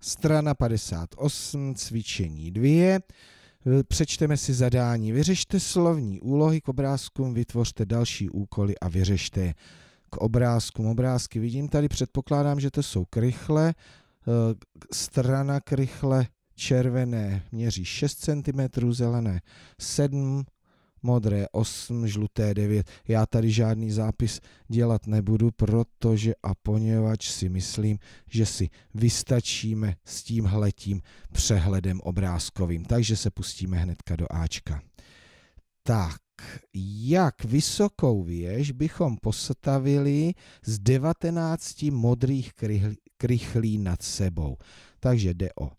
Strana 58, cvičení 2. E, přečteme si zadání. Vyřešte slovní úlohy k obrázkům, vytvořte další úkoly a vyřešte je. K obrázkům obrázky vidím tady, předpokládám, že to jsou krychle. E, strana krychle červené měří 6 cm, zelené 7 modré 8, žluté 9. Já tady žádný zápis dělat nebudu, protože a poněvadž si myslím, že si vystačíme s tímhletím přehledem obrázkovým. Takže se pustíme hnedka do Ačka. Tak, jak vysokou věž bychom postavili z 19 modrých krychlí nad sebou. Takže jde o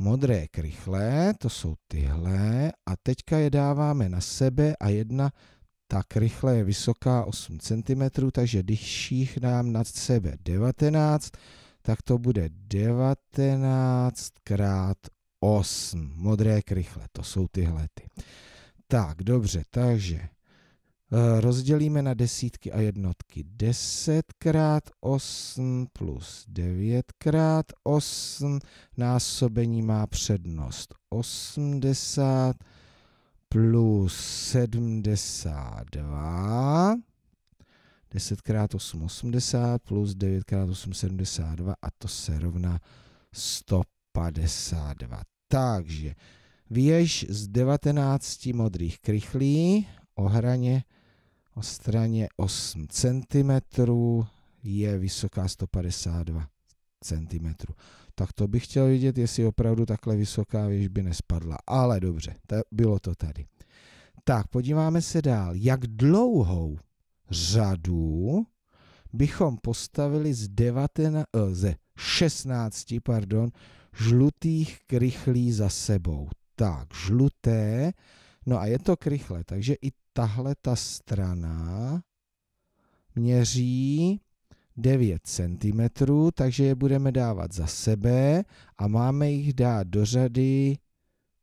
modré krychlé, to jsou tyhle, a teďka je dáváme na sebe a jedna ta krychle je vysoká 8 cm, takže když jich dám nad sebe 19, tak to bude 19 krát 8 modré krychle, to jsou tyhle ty. Tak, dobře, takže Eh, rozdělíme na desítky a jednotky. 10 krát 8 plus 9 krát 8 násobení má přednost. 80 plus 72. 10 krát 8 80 plus 9 krát 8 72 a to se rovná 152. Takže věž z 19 modrých krychlí ohraně hraně o straně 8 cm je vysoká 152 cm. Tak to bych chtěl vidět, jestli opravdu takhle vysoká věž by nespadla. Ale dobře, to bylo to tady. Tak, podíváme se dál. Jak dlouhou řadu bychom postavili z, 19, eh, ze 16 pardon, žlutých krychlí za sebou. Tak, žluté No a je to krychle, takže i tahle ta strana měří 9 cm, takže je budeme dávat za sebe a máme jich dát do řady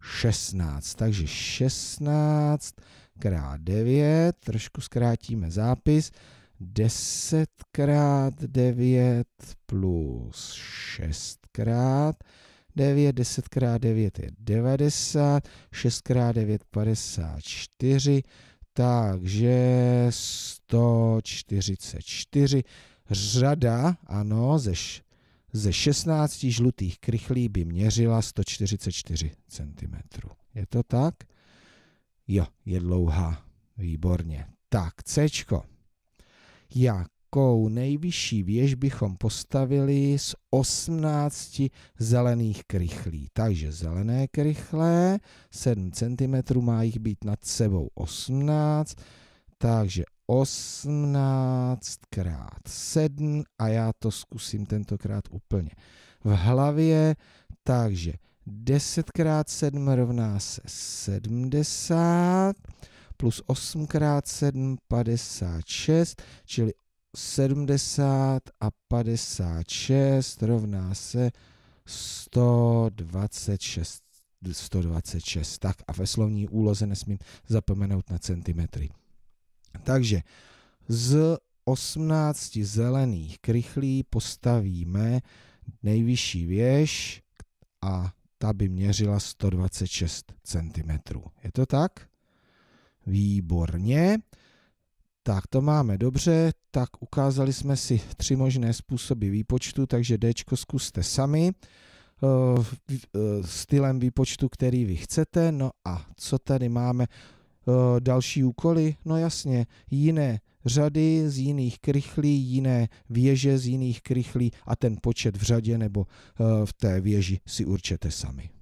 16. Takže 16 x 9, trošku zkrátíme zápis, 10 x 9 plus 6 x 9, 10 krát 9 je 90, 6 krát 9 54, takže 144. Řada, ano, ze, ze 16 žlutých krychlí by měřila 144 cm. Je to tak? Jo, je dlouhá. Výborně. Tak, C. Jak jakou nejvyšší věž bychom postavili z 18 zelených krychlí. Takže zelené krychlé, 7 cm má jich být nad sebou 18, takže 18 krát 7 a já to zkusím tentokrát úplně v hlavě, takže 10 krát 7 rovná se 70, plus 8 krát 7, 56, čili 70 a 56 rovná se 126. 126. Tak a ve slovní úloze nesmím zapomenout na centimetry. Takže z 18 zelených krychlí postavíme nejvyšší věž a ta by měřila 126 cm. Je to tak? Výborně. Tak to máme dobře, tak ukázali jsme si tři možné způsoby výpočtu, takže D zkuste sami eh, eh, stylem výpočtu, který vy chcete. No a co tady máme? Eh, další úkoly? No jasně, jiné řady z jiných krychlí, jiné věže z jiných krychlí a ten počet v řadě nebo v té věži si určete sami.